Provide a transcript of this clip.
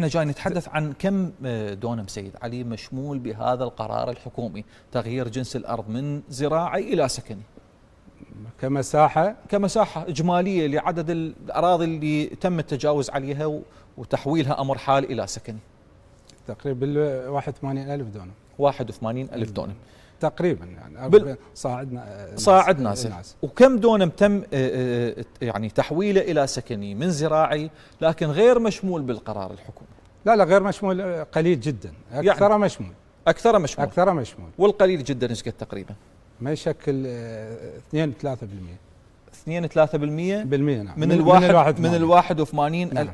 احنا جاي نتحدث عن كم آه، دونم سيد علي مشمول بهذا القرار الحكومي تغيير جنس الارض من زراعي الى سكني كمساحة كمساحة إجمالية لعدد الأراضي اللي تم التجاوز عليها وتحويلها أمر حال إلى سكني تقريبا 81000 دونم 81000 دونم تقريبا يعني صاعد صاعدنا صاعد ناسف وكم دونم تم آه، آه، آه، يعني تحويله الى سكني من زراعي لكن غير مشمول بالقرار الحكومي لا لا غير مشمول قليل جدا يعني اكثر يعني مشمول اكثر مشمول اكثر مشمول والقليل جدا ايش قد تقريبا؟ ما يشكل 2 3% 2 3% بالمية نعم. من الواحد من الواحد 81 نعم.